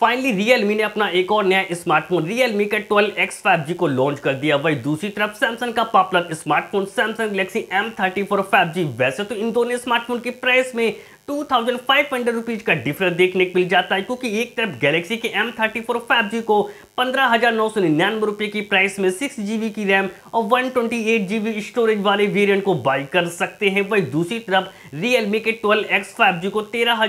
finally Realme ने अपना एक और नया स्मार्टफोन रियलमी के ट्वेल्व एक्स फाइव जी को लॉन्च कर दिया वही दूसरी तरफ सैमसंग का popular smartphone Samsung Galaxy M thirty four five G वैसे तो इन दोनों स्मार्टफोन की प्राइस में 2500 रुपीज का डिफरेंस देखने को मिल जाता है क्योंकि एक तरफ गैलेक्सी के M34 5G को पंद्रह रुपए की प्राइस में 6GB की रैम और 128GB स्टोरेज वाले वेरिएंट को बाई कर सकते हैं वही दूसरी तरफ Realme के 12X 5G को तेरह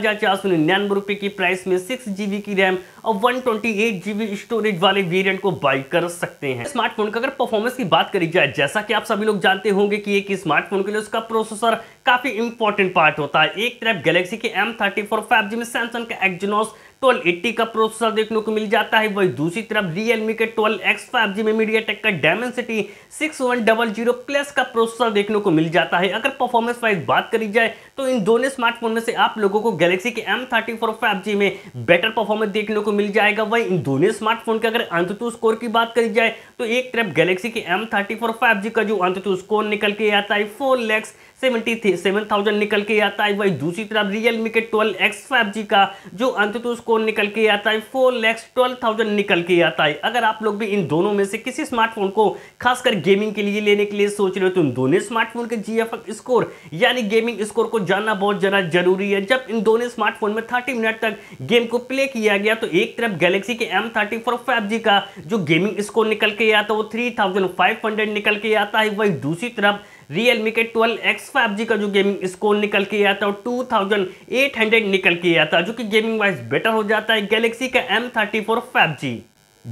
रुपए की प्राइस में 6GB की रैम और 128GB स्टोरेज वाले वेरिएंट को बाई कर सकते हैं स्मार्टफोन का अगर परफॉर्मेंस की बात करी जाए जैसा कि आप सभी लोग जानते होंगे कि एक स्मार्टफोन के लिए उसका प्रोसेसर काफी इंपॉर्टेंट पार्ट होता है एक तरफ गैलेक्सी के M thirty four five G में सैमसंग का एक्जनोस 1280 का प्रोसेसर देखने को मिल जाता है वही दूसरी तरफ रियलमी के 12 एक्स फाइव जी में मीडिया टेक का Dimensity six one double zero plus का प्रोसेसर देखने को मिल जाता है अगर परफॉर्मेंस वाइज बात करी जाए तो इन दोनों स्मार्टफोन में से आप लोगों को गैलेक्सी के M thirty four five G में बेटर परफॉर्मेंस देखने को मिल जाएगा वही इन दोनों स्मार्टफोन के अगर अंतु स्कोर की बात करी जाए तो एक तरफ गैलेक्सी के M thirty four five G का जो अंतु स्कोर निकल के आता है four lakhs seventy seven thousand निकल के आता है वही दूसरी तरफ रियलमी के ट्वेल्व एक्स फाइव जी का जो तो स्कोर निकल के आता है फोर लैक्स ट्वेल्व थाउजेंड निकल के आता है अगर आप लोग भी इन दोनों में से किसी स्मार्टफोन को खासकर गेमिंग के लिए लेने के लिए सोच रहे हो तो इन दोनों स्मार्टफोन के जी स्कोर यानी गेमिंग स्कोर को जानना बहुत ज़्यादा जरूरी है जब इन दोनों स्मार्टफोन में थर्टी मिनट तक गेम को प्ले किया गया तो एक तरफ गैलेक्सी के M thirty four five G का जो गेमिंग स्कोर निकल के आता है वो थ्री थाउजेंड फाइव हंड्रेड निकल के आता है वही दूसरी तरफ Realme के 12X 5G का जो गेमिंग स्कोर निकल के आता है टू थाउजेंड एट हंड्रेड निकल के आता है जो कि गेमिंग वाइज बेटर हो जाता है गैलेक्सी का M thirty four five G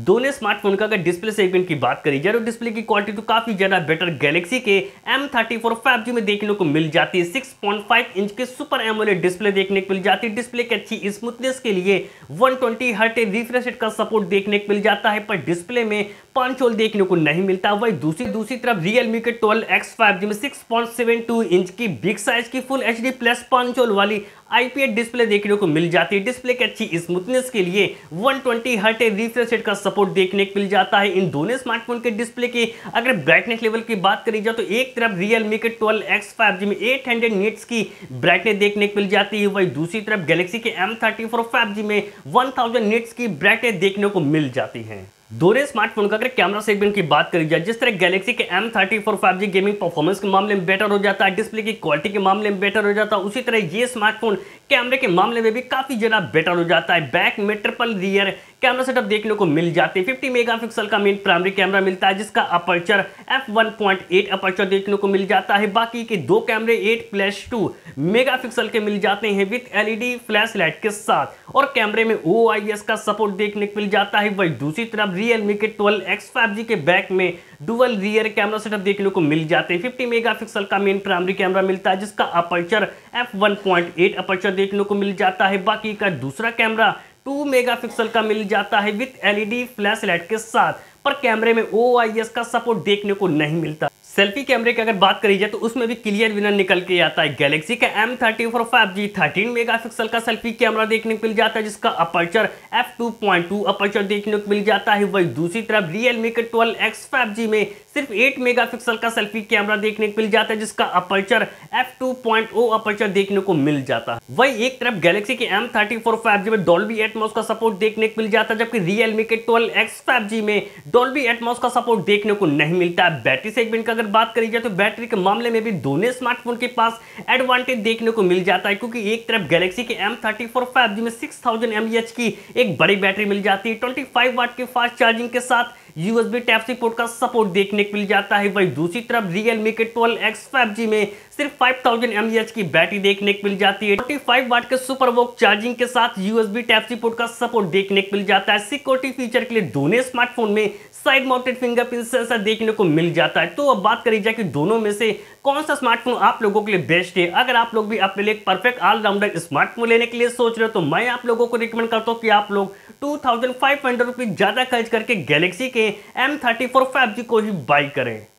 दोनों स्मार्टफोन का अगर डिस्प्ले सेगमेंट की बात करी जाए तो डिस्प्ले की क्वालिटी तो काफ़ी ज़्यादा बेटर गैलेक्सी के M thirty four five G में देखने को मिल जाती है सिक्स पॉइंट फाइव इंच के सुपर एमोलेड डिस्प्ले देखने को मिल जाती है डिस्प्ले की अच्छी स्मूथनेस के लिए वन ट्वेंटी हर्ट रिफ्रेश का सपोर्ट देखने को मिल जाता है पर डिस्प्ले में पांच होल देखने को नहीं मिलता वही दूसरी दूसरी तरफ रियलमी के ट्वेल्व एक्स फाइव जी में six point seven two inch की बिग साइज की full H D plus punch hole वाली आईपीएस डिस्प्ले देखने को मिल जाती है डिस्प्ले की अच्छी स्मूथनेस के लिए 120 ट्वेंटी हर्ट रिफ्रेश रेट का सपोर्ट देखने को मिल जाता है इन दोनों स्मार्टफोन के डिस्प्ले की अगर ब्राइटनेस लेवल की बात करी जाए तो एक तरफ रियलमी के ट्वेल्व एक्स फाइव जी में एट हंड्रेड नीट्स की ब्राइटनेस देखने को मिल जाती है वही दूसरी तरफ गैलेक्सी के M thirty four five G में वन थाउजेंड नीट्स की ब्राइटनेस देखने को मिल जाती है दोनों स्मार्टफोन का अगर कैमरा सेगमेंट की बात करी जाए जिस तरह गैलेक्सी के M thirty four five G gaming performance के मामले में बेटर हो जाता है डिस्प्ले की क्वालिटी के मामले में बेटर हो जाता है उसी तरह ये स्मार्टफोन कैमरे के मामले में भी काफ़ी ज़्यादा बेटर हो जाता है बैक में ट्रिपल रियर कैमरा सेटअप देखने को मिल जाते है फिफ्टी मेगापिक्सल का मेन प्राइमरी कैमरा मिलता है जिसका aperture F one point eight aperture देखने को मिल जाता है बाकी के दो कैमरे एट प्लस टू मेगा के मिल जाते हैं विथ एलईडी फ्लैश लाइट के साथ और कैमरे में ओ का सपोर्ट देखने को मिल जाता है वही दूसरी तरफ रियलमी के ट्वेल्व एक्स के बैक में डुअल रियर कैमरा सेटअप देखने को मिल जाते हैं 50 मेगापिक्सल का मेन प्राइमरी कैमरा मिलता है जिसका अपर्चर f1.8 अपर्चर देखने को मिल जाता है बाकी का दूसरा कैमरा टू मेगापिक्सल का मिल जाता है विथ एलईडी फ्लैश लाइट के साथ पर कैमरे में ओ का सपोर्ट देखने को नहीं मिलता सेल्फी कैमरे की अगर बात करी जाए तो उसमें भी क्लियर विनर निकल के आता है गैलेक्सी का M thirty four five G thirteen megapixel का सेल्फी कैमरा देखने को मिल जाता है जिसका aperture F two point two aperture देखने को मिल जाता है वही दूसरी तरफ रियल मी के ट्वेल्व एक्स फाइव जी में सिर्फ 8 मेगापिक्सल का सेल्फी कैमरा देखने को मिल जाता है जिसका अपर्चर f2.0 अपर्चर देखने को मिल जाता है वही एक तरफ गैलेक्सी के M thirty four five G में डॉल्बी एटमॉस का सपोर्ट देखने को मिल जाता है जबकि रियलमी के ट्वेल्व एक्स फाइव जी में डॉल्बी एटमॉस का सपोर्ट देखने को नहीं मिलता है बैटरी सेगमेंट का अगर बात करी जाए तो बैटरी के मामले में भी दोनों स्मार्टफोन के पास एडवांटेज देखने को मिल जाता है क्योंकि एक तरफ गैलेक्सी के M thirty four five G में सिक्स थाउजेंड एम एच की एक बड़ी बैटरी मिल जाती है ट्वेंटी फाइव वाट की फास्ट चार्जिंग के साथ USB टाइप सी पोर्ट का सपोर्ट देखने को मिल जाता है वही दूसरी तरफ Realme के 12X 5G में सिर्फ 5000 mAh की बैटरी देखने को मिल जाती है 45 फाइव वाट के सुपर वोक चार्जिंग के साथ USB टाइप सी पोर्ट का सपोर्ट देखने को मिल जाता है सिक्योरिटी फीचर के लिए दोनों स्मार्टफोन में साइड माउंटेड फिंगरप्रिंट सेंसर देखने को मिल जाता है तो अब बात करी जाए कि दोनों में से कौन सा स्मार्टफोन आप लोगों के लिए बेस्ट है अगर आप लोग भी अपने लिए परफेक्ट ऑलराउंडर स्मार्टफोन लेने के लिए सोच रहे हो तो मैं आप लोगों को रिकमेंड करता हूँ कि आप लोग टू थाउजेंड ज़्यादा खर्च करके गैलेक्सी के एम थर्टी फोर को ही बाई करें